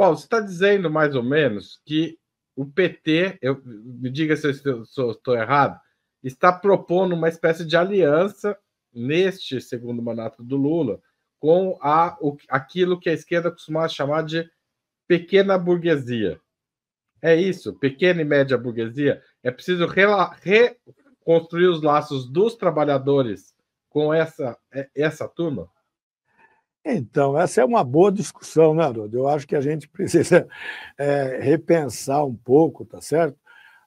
Paulo, você está dizendo mais ou menos que o PT, eu, me diga se eu estou errado, está propondo uma espécie de aliança neste segundo mandato do Lula com a, o, aquilo que a esquerda costuma chamar de pequena burguesia. É isso, pequena e média burguesia. É preciso reconstruir os laços dos trabalhadores com essa, é, essa turma? Então, essa é uma boa discussão, né, Haroldo? Eu acho que a gente precisa é, repensar um pouco, tá certo?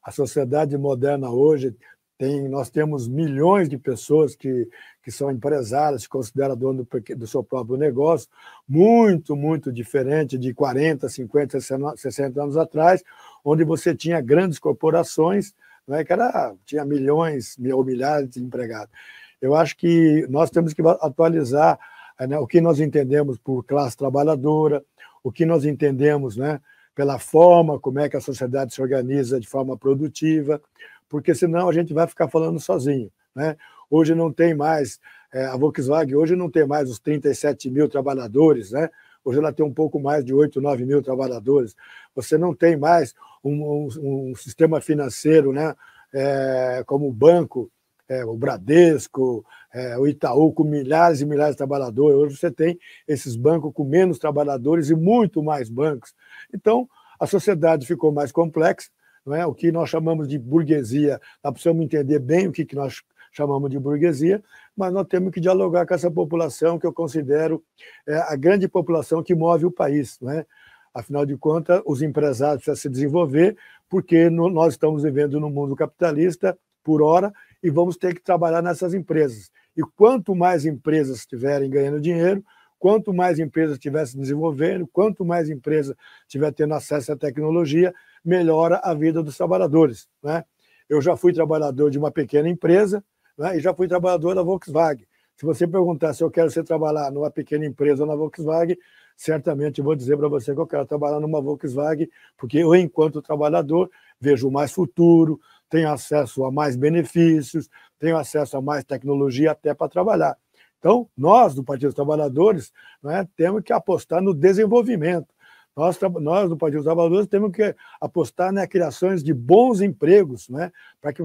A sociedade moderna hoje tem, nós temos milhões de pessoas que, que são empresárias, se consideram dono do, do seu próprio negócio, muito, muito diferente de 40, 50, 60 anos atrás, onde você tinha grandes corporações, né, que era, tinha milhões ou milhares de empregados. Eu acho que nós temos que atualizar é, né, o que nós entendemos por classe trabalhadora, o que nós entendemos né, pela forma como é que a sociedade se organiza de forma produtiva, porque senão a gente vai ficar falando sozinho. Né? Hoje não tem mais, é, a Volkswagen hoje não tem mais os 37 mil trabalhadores, né? hoje ela tem um pouco mais de 8, 9 mil trabalhadores. Você não tem mais um, um, um sistema financeiro né? É, como o banco, é, o Bradesco, é, o Itaú, com milhares e milhares de trabalhadores. Hoje você tem esses bancos com menos trabalhadores e muito mais bancos. Então, a sociedade ficou mais complexa, não é? o que nós chamamos de burguesia, nós precisamos entender bem o que, que nós chamamos de burguesia, mas nós temos que dialogar com essa população que eu considero é, a grande população que move o país. Não é? Afinal de contas, os empresários precisam se desenvolver, porque no, nós estamos vivendo no mundo capitalista, por hora, e vamos ter que trabalhar nessas empresas. E quanto mais empresas estiverem ganhando dinheiro, quanto mais empresas estiverem se desenvolvendo, quanto mais empresa estiver tendo acesso à tecnologia, melhora a vida dos trabalhadores. Né? Eu já fui trabalhador de uma pequena empresa né? e já fui trabalhador da Volkswagen. Se você perguntar se eu quero ser trabalhar numa pequena empresa ou na Volkswagen, certamente vou dizer para você que eu quero trabalhar numa Volkswagen, porque eu, enquanto trabalhador, vejo mais futuro, tenho acesso a mais benefícios, tenho acesso a mais tecnologia até para trabalhar. Então, nós, do Partido dos Trabalhadores, né, temos que apostar no desenvolvimento. Nós, nós, do Partido dos Trabalhadores, temos que apostar na criação de bons empregos, né, para que,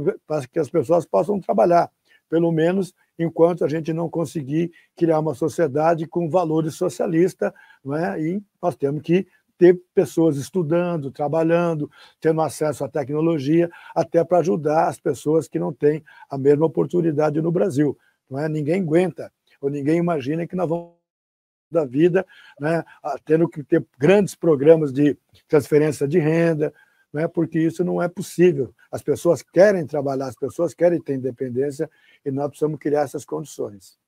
que as pessoas possam trabalhar. Pelo menos enquanto a gente não conseguir criar uma sociedade com valores socialistas, não é? e nós temos que ter pessoas estudando, trabalhando, tendo acesso à tecnologia, até para ajudar as pessoas que não têm a mesma oportunidade no Brasil. Não é? Ninguém aguenta, ou ninguém imagina que nós vamos da vida, né, tendo que ter grandes programas de transferência de renda, né, porque isso não é possível. As pessoas querem trabalhar, as pessoas querem ter independência e nós precisamos criar essas condições.